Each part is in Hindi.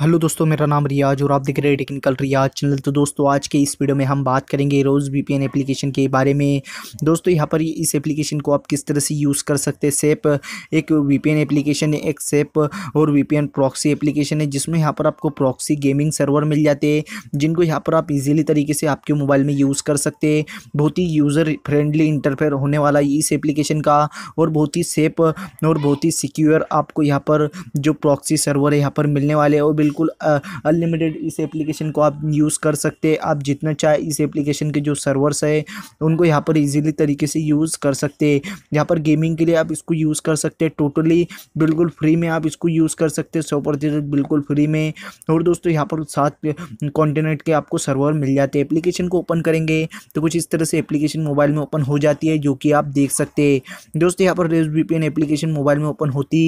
हेलो दोस्तों मेरा नाम रियाज और आप देख रहे हैं टेक्निकल रियाज चैनल तो दोस्तों आज के इस वीडियो में हम बात करेंगे रोज़ वीपीएन एप्लीकेशन के बारे में दोस्तों यहाँ पर इस एप्लीकेशन को आप किस तरह से यूज़ कर सकते हैं सेप एक वीपीएन एप्लीकेशन है एक सेप और वीपीएन प्रॉक्सी एप्लीकेशन है जिसमें यहाँ पर आपको प्रॉक्सी गेमिंग सर्वर मिल जाते हैं जिनको यहाँ पर आप ईजिली तरीके से आपके मोबाइल में यूज़ कर सकते हैं बहुत ही यूज़र फ्रेंडली इंटरफेयर होने वाला इस एप्लीकेशन का और बहुत ही सेप और बहुत ही सिक्योर आपको यहाँ पर जो प्रॉक्सी सर्वर है यहाँ पर मिलने वाले हैं और बिल्कुल अनलिमिटेड इस एप्लीकेशन को आप यूज़ कर सकते हैं आप जितना चाहे इस एप्लीकेशन के जो सर्वर्स है उनको यहाँ पर इजीली तरीके से यूज़ कर सकते हैं यहाँ पर गेमिंग के लिए आप इसको यूज़ कर सकते हैं टोटली बिल्कुल फ्री में आप इसको यूज़ कर सकते हैं सौ प्रतिशत बिल्कुल फ्री में और दोस्तों यहाँ पर सात कॉन्टिनेंट के आपको सर्वर मिल जाते हैं एप्लीकेशन को ओपन करेंगे तो कुछ इस तरह से एप्लीकेशन मोबाइल में ओपन हो जाती है जो कि आप देख सकते हैं दोस्तों यहाँ पर रेस वी एप्लीकेशन मोबाइल में ओपन होती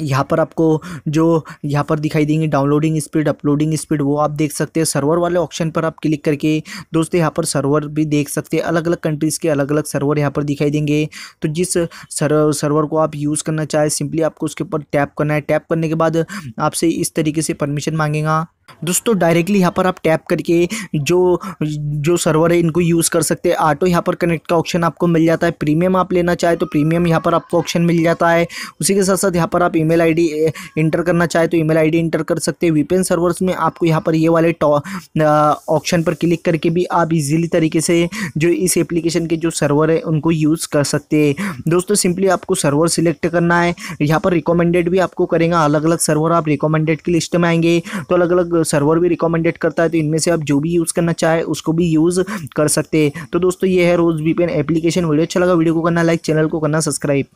यहाँ पर आपको जो यहाँ पर दिखाई देंगे डाउनलोडिंग स्पीड अपलोडिंग स्पीड वो आप देख सकते हैं सर्वर वाले ऑप्शन पर आप क्लिक करके दोस्तों यहाँ पर सर्वर भी देख सकते हैं अलग अलग कंट्रीज़ के अलग अलग सर्वर यहाँ पर दिखाई देंगे तो जिस सर्वर सर्वर को आप यूज़ करना चाहें सिंपली आपको उसके ऊपर टैप करना है टैप करने के बाद आपसे इस तरीके से परमिशन मांगेगा दोस्तों डायरेक्टली यहाँ पर आप टैप करके जो जो सर्वर है इनको यूज़ कर सकते हैं ऑटो यहाँ पर कनेक्ट का ऑप्शन आपको मिल जाता है प्रीमियम आप लेना चाहे तो प्रीमियम यहाँ पर आपको ऑप्शन मिल जाता है उसी के साथ साथ यहाँ पर आप ईमेल आईडी इंटर करना चाहे तो ईमेल आईडी इंटर कर सकते हैं वीपेन सर्वर्स में आपको यहाँ पर ये वाले ऑप्शन पर क्लिक करके भी आप इजीली तरीके से जो इस एप्लीकेशन के जो सर्वर है उनको यूज़ कर सकते हैं दोस्तों सिंपली आपको सर्वर सिलेक्ट करना है यहाँ पर रिकमेंडेड भी आपको करेंगे अलग अलग सर्वर आप रिकमेंडेड की लिस्ट में आएंगे तो अलग अलग सर्वर भी रिकमेंडेड करता है तो इनमें से आप जो भी यूज़ करना चाहे उसको भी यूज़ कर सकते हैं तो दोस्तों ये है रोज़ वीपेन एप्लीकेशन वीडियो अच्छा लगा वीडियो को करना लाइक चैनल को करना सब्सक्राइब